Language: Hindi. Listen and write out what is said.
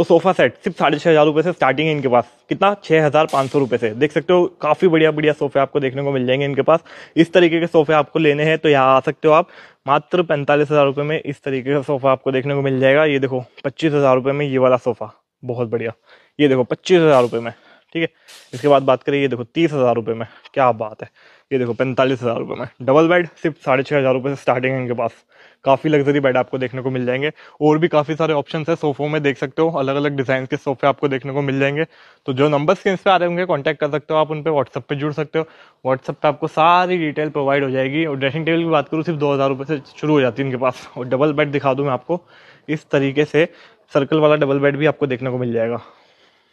तो सोफा सेट सिर्फ साढ़े छः हज़ार रुपये से स्टार्टिंग है इनके पास कितना छः हज़ार पाँच सौ रुपये से देख सकते हो काफ़ी बढ़िया बढ़िया सोफे आपको देखने को मिल जाएंगे इनके पास इस तरीके के सोफे आपको लेने हैं तो यहाँ आ सकते हो आप मात्र पैंतालीस हज़ार रुपये में इस तरीके का सोफ़ा आपको देखने को मिल जाएगा ये देखो पच्चीस हज़ार रुपये में ये वाला सोफ़ा बहुत बढ़िया ये देखो पच्चीस हज़ार रुपये में ठीक है इसके बाद बात करें ये देखो तीस हज़ार रुपये में क्या बात है ये देखो पैंतालीस हज़ार रुपये में डबल बेड सिर्फ साढ़े छः हज़ार रुपये से स्टार्टिंग है इनके पास काफ़ी लग्जरी बेड आपको देखने को मिल जाएंगे और भी काफ़ी सारे ऑप्शन है सोफों में देख सकते हो अलग अलग डिज़ाइन के सोफे आपको देखने को मिल जाएंगे तो जो नंबर स्क्रीन पे आ रहे होंगे कॉन्टैक्ट कर सकते हो आप उन पर व्हाट्सअप पर जुड़ सकते हो व्हाट्सअप पर आपको सारी डिटेल प्रोवाइड हो जाएगी और ड्रेसिंग टेबल की बात करूँ सिर्फ दो हज़ार से शुरू हो जाती है इनके पास और डबल बेड दिखा दूँ मैं आपको इस तरीके से सर्कल वाला डबल बेड भी आपको देखने को मिल जाएगा